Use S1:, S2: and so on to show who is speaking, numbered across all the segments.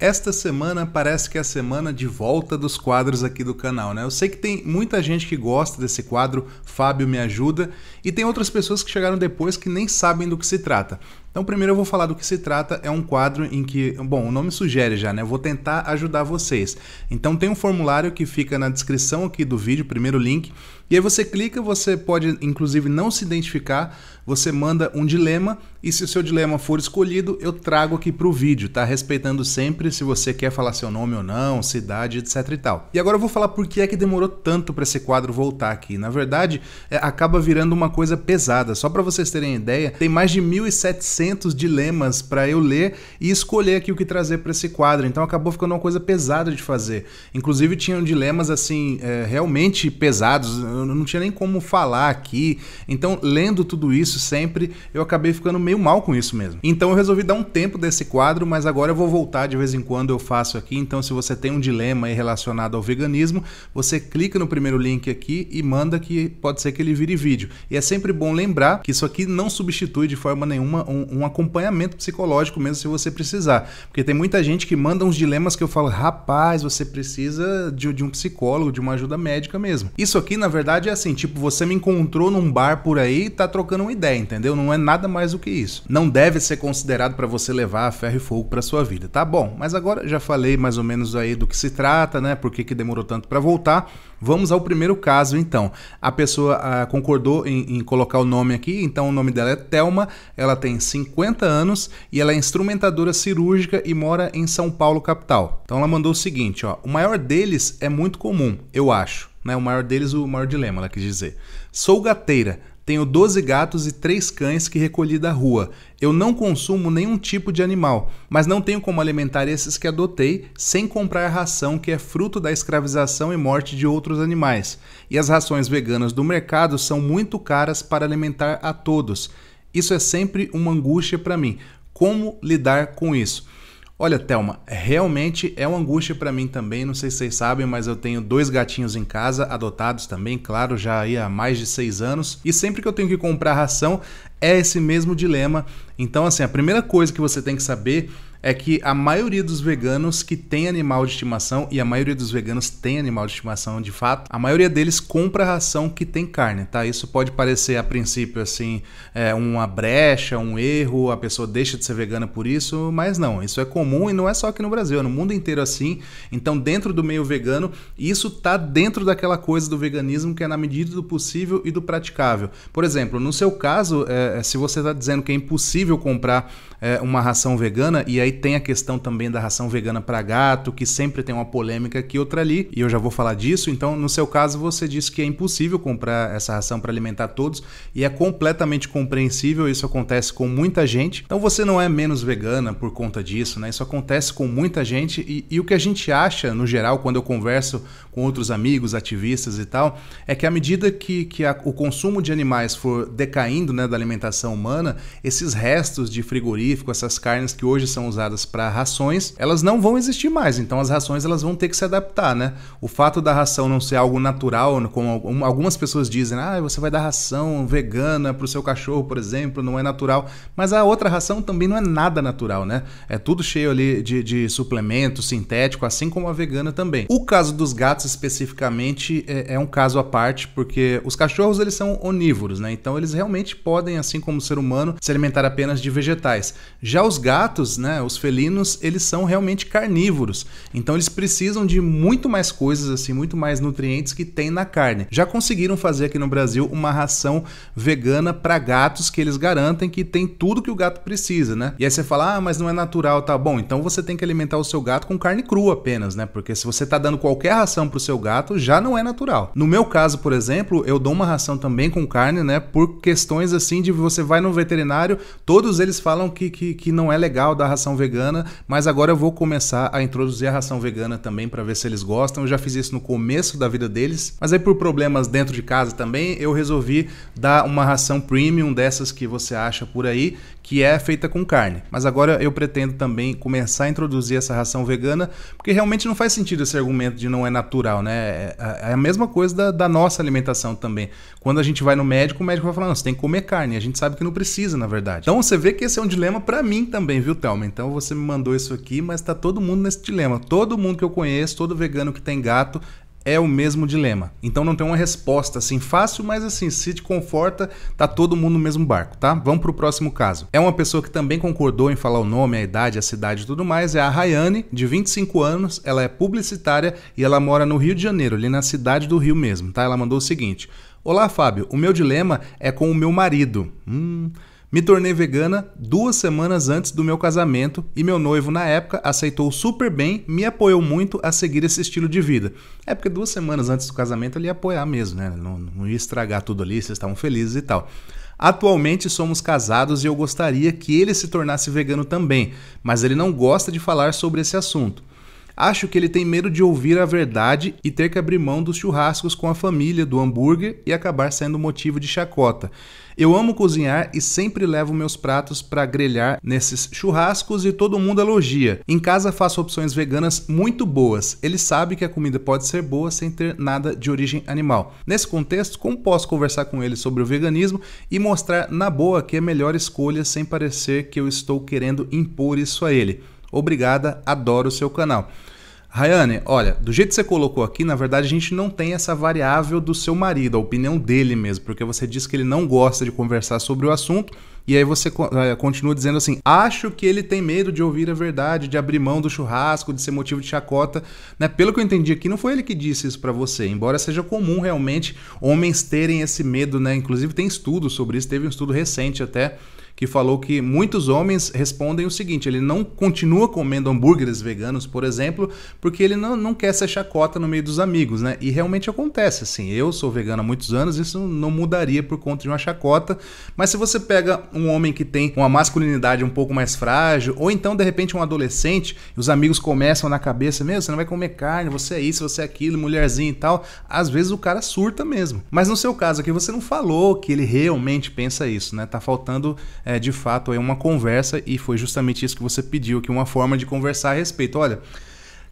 S1: Esta semana parece que é a semana de volta dos quadros aqui do canal, né? Eu sei que tem muita gente que gosta desse quadro, Fábio me ajuda, e tem outras pessoas que chegaram depois que nem sabem do que se trata. Então, primeiro eu vou falar do que se trata. É um quadro em que, bom, o nome sugere já, né? Eu vou tentar ajudar vocês. Então, tem um formulário que fica na descrição aqui do vídeo, primeiro link, e aí você clica, você pode inclusive não se identificar, você manda um dilema e se o seu dilema for escolhido, eu trago aqui para o vídeo, tá? Respeitando sempre se você quer falar seu nome ou não, cidade, etc e tal. E agora eu vou falar por que é que demorou tanto para esse quadro voltar aqui. Na verdade, é, acaba virando uma coisa pesada. Só para vocês terem ideia, tem mais de 1.700 dilemas para eu ler e escolher aqui o que trazer para esse quadro. Então acabou ficando uma coisa pesada de fazer. Inclusive tinham dilemas assim, é, realmente pesados eu não tinha nem como falar aqui. Então, lendo tudo isso sempre, eu acabei ficando meio mal com isso mesmo. Então, eu resolvi dar um tempo desse quadro, mas agora eu vou voltar de vez em quando, eu faço aqui. Então, se você tem um dilema relacionado ao veganismo, você clica no primeiro link aqui e manda que pode ser que ele vire vídeo. E é sempre bom lembrar que isso aqui não substitui de forma nenhuma um, um acompanhamento psicológico, mesmo se você precisar. Porque tem muita gente que manda uns dilemas que eu falo, rapaz, você precisa de, de um psicólogo, de uma ajuda médica mesmo. Isso aqui, na verdade, verdade é assim, tipo, você me encontrou num bar por aí e tá trocando uma ideia, entendeu? Não é nada mais do que isso. Não deve ser considerado para você levar a ferro e fogo para sua vida, tá bom? Mas agora já falei mais ou menos aí do que se trata, né? Por que, que demorou tanto para voltar? Vamos ao primeiro caso, então. A pessoa ah, concordou em, em, colocar o nome aqui, então o nome dela é Telma, ela tem 50 anos e ela é instrumentadora cirúrgica e mora em São Paulo, capital. Então ela mandou o seguinte, ó, o maior deles é muito comum, eu acho. Né? O maior deles, o maior dilema, ela quis dizer. Sou gateira, tenho 12 gatos e 3 cães que recolhi da rua. Eu não consumo nenhum tipo de animal, mas não tenho como alimentar esses que adotei sem comprar a ração que é fruto da escravização e morte de outros animais. E as rações veganas do mercado são muito caras para alimentar a todos. Isso é sempre uma angústia para mim. Como lidar com isso? Olha, Thelma, realmente é uma angústia para mim também. Não sei se vocês sabem, mas eu tenho dois gatinhos em casa, adotados também, claro, já aí há mais de seis anos. E sempre que eu tenho que comprar ração, é esse mesmo dilema. Então, assim, a primeira coisa que você tem que saber é que a maioria dos veganos que tem animal de estimação, e a maioria dos veganos tem animal de estimação de fato, a maioria deles compra ração que tem carne, tá? Isso pode parecer a princípio assim, é, uma brecha, um erro, a pessoa deixa de ser vegana por isso, mas não, isso é comum e não é só aqui no Brasil, é no mundo inteiro assim. Então, dentro do meio vegano, isso tá dentro daquela coisa do veganismo que é na medida do possível e do praticável. Por exemplo, no seu caso, é, é se você está dizendo que é impossível comprar é, uma ração vegana e aí aí tem a questão também da ração vegana para gato, que sempre tem uma polêmica aqui outra ali, e eu já vou falar disso. Então, no seu caso, você disse que é impossível comprar essa ração para alimentar todos e é completamente compreensível, isso acontece com muita gente. Então, você não é menos vegana por conta disso, né? Isso acontece com muita gente e, e o que a gente acha, no geral, quando eu converso com outros amigos, ativistas e tal, é que à medida que, que a, o consumo de animais for decaindo né, da alimentação humana, esses restos de frigorífico, essas carnes que hoje são usadas usadas para rações, elas não vão existir mais. Então as rações elas vão ter que se adaptar, né? O fato da ração não ser algo natural, como algumas pessoas dizem, ah, você vai dar ração vegana para o seu cachorro, por exemplo, não é natural. Mas a outra ração também não é nada natural, né? É tudo cheio ali de, de suplemento sintético, assim como a vegana também. O caso dos gatos especificamente é, é um caso à parte, porque os cachorros eles são onívoros, né? Então eles realmente podem, assim como o ser humano, se alimentar apenas de vegetais. Já os gatos, né? Os felinos, eles são realmente carnívoros. Então eles precisam de muito mais coisas assim, muito mais nutrientes que tem na carne. Já conseguiram fazer aqui no Brasil uma ração vegana para gatos que eles garantem que tem tudo que o gato precisa, né? E aí você fala: "Ah, mas não é natural, tá bom. Então você tem que alimentar o seu gato com carne crua apenas, né? Porque se você tá dando qualquer ração pro seu gato, já não é natural. No meu caso, por exemplo, eu dou uma ração também com carne, né? Por questões assim de você vai no veterinário, todos eles falam que, que, que não é legal dar ração vegana, mas agora eu vou começar a introduzir a ração vegana também para ver se eles gostam. Eu já fiz isso no começo da vida deles, mas aí por problemas dentro de casa também, eu resolvi dar uma ração premium dessas que você acha por aí, que é feita com carne. Mas agora eu pretendo também começar a introduzir essa ração vegana, porque realmente não faz sentido esse argumento de não é natural, né? É, é a mesma coisa da, da nossa alimentação também. Quando a gente vai no médico, o médico vai falar, não, você tem que comer carne. A gente sabe que não precisa, na verdade. Então você vê que esse é um dilema para mim também, viu, Thelma? Então você me mandou isso aqui, mas tá todo mundo nesse dilema. Todo mundo que eu conheço, todo vegano que tem gato, é o mesmo dilema. Então não tem uma resposta assim fácil, mas assim, se te conforta, tá todo mundo no mesmo barco, tá? Vamos pro próximo caso. É uma pessoa que também concordou em falar o nome, a idade, a cidade e tudo mais, é a Rayane, de 25 anos, ela é publicitária e ela mora no Rio de Janeiro, ali na cidade do Rio mesmo, tá? Ela mandou o seguinte: Olá, Fábio, o meu dilema é com o meu marido. Hum. Me tornei vegana duas semanas antes do meu casamento e meu noivo, na época, aceitou super bem, me apoiou muito a seguir esse estilo de vida. É porque duas semanas antes do casamento ele ia apoiar mesmo, né? Não, não ia estragar tudo ali, vocês estavam felizes e tal. Atualmente somos casados e eu gostaria que ele se tornasse vegano também, mas ele não gosta de falar sobre esse assunto. Acho que ele tem medo de ouvir a verdade e ter que abrir mão dos churrascos com a família, do hambúrguer e acabar sendo motivo de chacota. Eu amo cozinhar e sempre levo meus pratos para grelhar nesses churrascos e todo mundo elogia. Em casa faço opções veganas muito boas. Ele sabe que a comida pode ser boa sem ter nada de origem animal. Nesse contexto, como posso conversar com ele sobre o veganismo e mostrar na boa que é melhor escolha sem parecer que eu estou querendo impor isso a ele? Obrigada, adoro o seu canal. Rayane, olha, do jeito que você colocou aqui, na verdade a gente não tem essa variável do seu marido, a opinião dele mesmo, porque você diz que ele não gosta de conversar sobre o assunto, e aí você eh, continua dizendo assim: acho que ele tem medo de ouvir a verdade, de abrir mão do churrasco, de ser motivo de chacota. Né? Pelo que eu entendi aqui, não foi ele que disse isso para você, embora seja comum realmente homens terem esse medo, né? Inclusive tem estudo sobre isso, teve um estudo recente até que falou que muitos homens respondem o seguinte: ele não continua comendo hambúrgueres veganos, por exemplo, porque ele não, não quer ser chacota no meio dos amigos, né? E realmente acontece, assim. Eu sou vegano há muitos anos, isso não mudaria por conta de uma chacota. Mas se você pega um homem que tem uma masculinidade um pouco mais frágil, ou então de repente um adolescente, e os amigos começam na cabeça: meu, você não vai comer carne, você é isso, você é aquilo, mulherzinha e tal. Às vezes o cara surta mesmo. Mas no seu caso aqui, você não falou que ele realmente pensa isso, né? Tá faltando é, de fato é uma conversa e foi justamente isso que você pediu, que uma forma de conversar a respeito. Olha,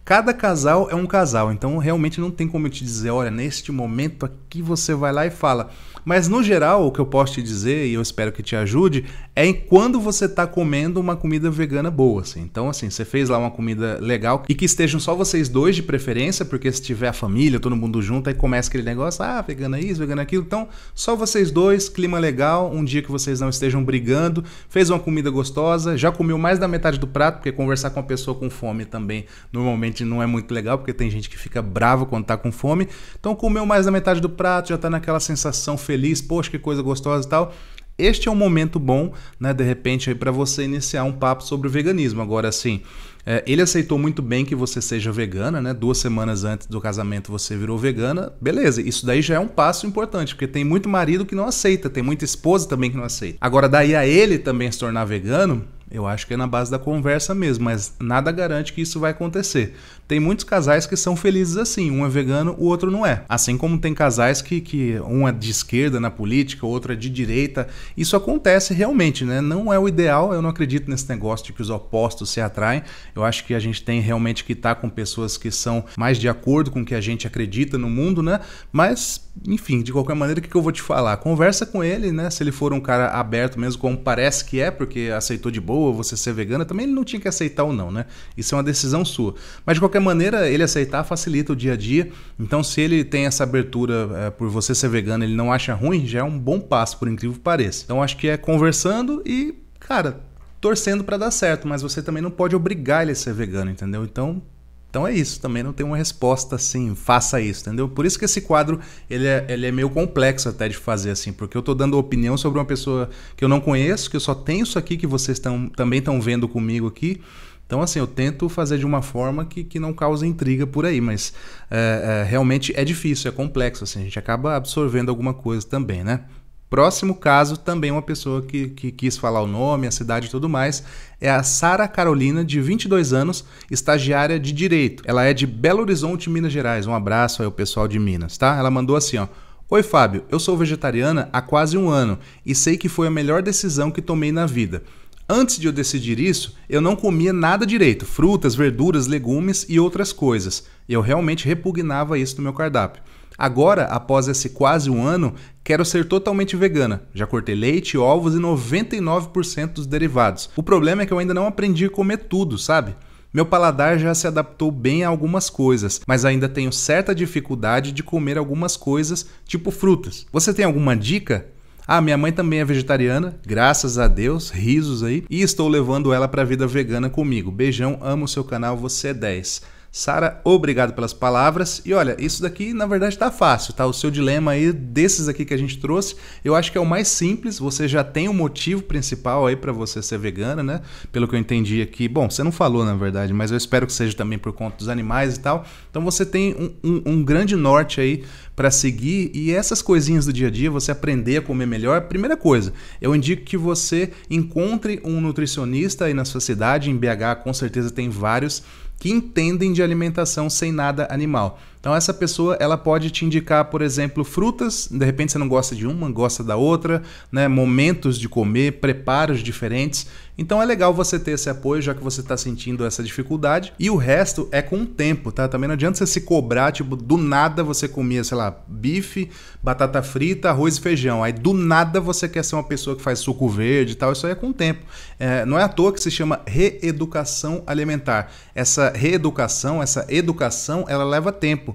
S1: cada casal é um casal, então realmente não tem como eu te dizer, olha, neste momento aqui você vai lá e fala, mas no geral, o que eu posso te dizer, e eu espero que te ajude, é em quando você está comendo uma comida vegana boa, assim. Então, assim, você fez lá uma comida legal e que estejam só vocês dois de preferência, porque se tiver a família, todo mundo junto, aí começa aquele negócio, ah, vegana isso, vegana aquilo. Então, só vocês dois, clima legal, um dia que vocês não estejam brigando, fez uma comida gostosa, já comeu mais da metade do prato, porque conversar com a pessoa com fome também normalmente não é muito legal, porque tem gente que fica brava quando tá com fome. Então, comeu mais da metade do prato, já tá naquela sensação feliz feliz, poxa, que coisa gostosa e tal. Este é um momento bom, né, de repente, para você iniciar um papo sobre o veganismo. Agora, assim, é, ele aceitou muito bem que você seja vegana, né? Duas semanas antes do casamento você virou vegana, beleza. Isso daí já é um passo importante, porque tem muito marido que não aceita, tem muita esposa também que não aceita. Agora, daí a ele também se tornar vegano, eu acho que é na base da conversa mesmo, mas nada garante que isso vai acontecer. Tem muitos casais que são felizes assim, um é vegano, o outro não é. Assim como tem casais que, que um é de esquerda na política, o outro é de direita. Isso acontece realmente, né? Não é o ideal, eu não acredito nesse negócio de que os opostos se atraem. Eu acho que a gente tem realmente que estar tá com pessoas que são mais de acordo com o que a gente acredita no mundo, né? Mas, enfim, de qualquer maneira, o que, que eu vou te falar? Conversa com ele, né? Se ele for um cara aberto mesmo, como parece que é, porque aceitou de boa ou você ser vegana, também ele não tinha que aceitar ou não, né? Isso é uma decisão sua. Mas de qualquer maneira, ele aceitar facilita o dia a dia. Então, se ele tem essa abertura é, por você ser vegana ele não acha ruim, já é um bom passo, por incrível que pareça. Então, acho que é conversando e, cara, torcendo para dar certo, mas você também não pode obrigar ele a ser vegano, entendeu? Então, então é isso, também não tem uma resposta assim, faça isso, entendeu? Por isso que esse quadro ele é, ele é meio complexo até de fazer assim, porque eu estou dando opinião sobre uma pessoa que eu não conheço, que eu só tenho isso aqui que vocês tão, também estão vendo comigo aqui. Então, assim, eu tento fazer de uma forma que, que não cause intriga por aí, mas é, é, realmente é difícil, é complexo, assim, a gente acaba absorvendo alguma coisa também, né? Próximo caso, também uma pessoa que, que quis falar o nome, a cidade e tudo mais, é a Sara Carolina, de 22 anos, estagiária de Direito. Ela é de Belo Horizonte, Minas Gerais. Um abraço aí ao pessoal de Minas, tá? Ela mandou assim, ó. Oi, Fábio. Eu sou vegetariana há quase um ano e sei que foi a melhor decisão que tomei na vida. Antes de eu decidir isso, eu não comia nada direito frutas, verduras, legumes e outras coisas. Eu realmente repugnava isso no meu cardápio. Agora, após esse quase um ano, quero ser totalmente vegana. Já cortei leite, ovos e 99% dos derivados. O problema é que eu ainda não aprendi a comer tudo, sabe? Meu paladar já se adaptou bem a algumas coisas, mas ainda tenho certa dificuldade de comer algumas coisas, tipo frutas. Você tem alguma dica? Ah, minha mãe também é vegetariana, graças a Deus, risos aí, e estou levando ela para a vida vegana comigo. Beijão, amo seu canal, você é 10. Sara, obrigado pelas palavras. E olha, isso daqui na verdade está fácil, tá? O seu dilema aí desses aqui que a gente trouxe, eu acho que é o mais simples. Você já tem o um motivo principal aí para você ser vegana, né? Pelo que eu entendi aqui. Bom, você não falou na verdade, mas eu espero que seja também por conta dos animais e tal. Então você tem um, um, um grande norte aí para seguir e essas coisinhas do dia a dia, você aprender a comer melhor, primeira coisa, eu indico que você encontre um nutricionista aí na sua cidade, em BH com certeza tem vários que entendem de alimentação sem nada animal. Então essa pessoa ela pode te indicar, por exemplo, frutas, de repente você não gosta de uma, gosta da outra, né? momentos de comer, preparos diferentes. Então é legal você ter esse apoio, já que você está sentindo essa dificuldade. E o resto é com o tempo, tá? Também não adianta você se cobrar, tipo, do nada você comia, sei lá, bife, batata frita, arroz e feijão. Aí do nada você quer ser uma pessoa que faz suco verde e tal. Isso aí é com o tempo. É, não é à toa que se chama reeducação alimentar. Essa reeducação, essa educação, ela leva tempo.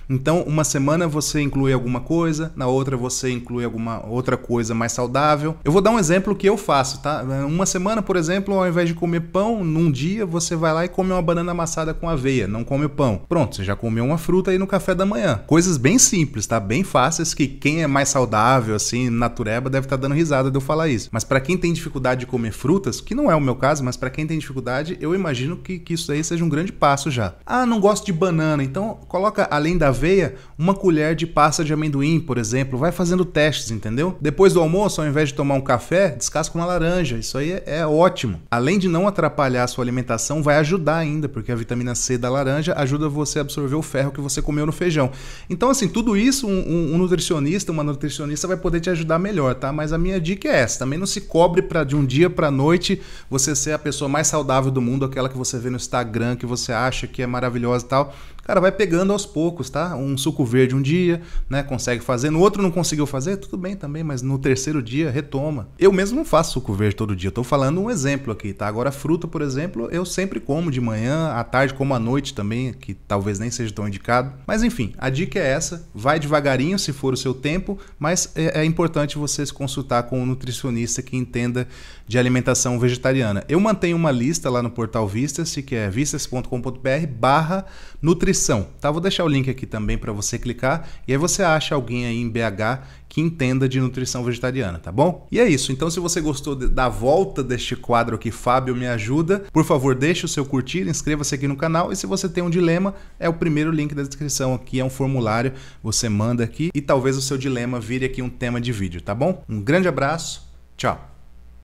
S1: Então, uma semana você inclui alguma coisa, na outra você inclui alguma outra coisa mais saudável. Eu vou dar um exemplo que eu faço, tá? Uma semana, por exemplo, ao invés de comer pão, num dia você vai lá e come uma banana amassada com aveia, não come pão. Pronto, você já comeu uma fruta aí no café da manhã. Coisas bem simples, tá? Bem fáceis que quem é mais saudável assim, natureba, deve estar tá dando risada de eu falar isso. Mas para quem tem dificuldade de comer frutas, que não é o meu caso, mas para quem tem dificuldade, eu imagino que, que isso aí seja um grande passo já. Ah, não gosto de banana, então coloca além da aveia, uma colher de pasta de amendoim, por exemplo. Vai fazendo testes, entendeu? Depois do almoço, ao invés de tomar um café, descasca uma laranja. Isso aí é, é, ótimo. Além de não atrapalhar a sua alimentação, vai ajudar ainda, porque a vitamina C da laranja ajuda você a absorver o ferro que você comeu no feijão. Então, assim, tudo isso um, um, um nutricionista, uma nutricionista vai poder te ajudar melhor, tá? Mas a minha dica é essa. Também não se cobre para de um dia para noite você ser a pessoa mais saudável do mundo, aquela que você vê no Instagram, que você acha que é maravilhosa e tal. Cara, vai pegando aos poucos, tá? Um suco verde um dia, né? Consegue fazer. No outro não conseguiu fazer, tudo bem também, mas no terceiro dia retoma. Eu mesmo não faço suco verde todo dia, estou tô falando um exemplo aqui, tá? Agora, fruta, por exemplo, eu sempre como de manhã, à tarde, como à noite também, que talvez nem seja tão indicado. Mas enfim, a dica é essa: vai devagarinho se for o seu tempo, mas é, é importante você se consultar com um nutricionista que entenda de alimentação vegetariana. Eu mantenho uma lista lá no portal Vistas, que é vistas.com.br barra nutricionista descrição, tá? Vou deixar o link aqui também para você clicar e aí você acha alguém aí em BH que entenda de nutrição vegetariana, tá bom? E é isso. Então, se você gostou da volta deste quadro aqui, Fábio me ajuda, por favor, deixe o seu curtir, inscreva-se aqui no canal e se você tem um dilema, é o primeiro link da descrição aqui, é um formulário, você manda aqui e talvez o seu dilema vire aqui um tema de vídeo, tá bom? Um grande abraço, tchau.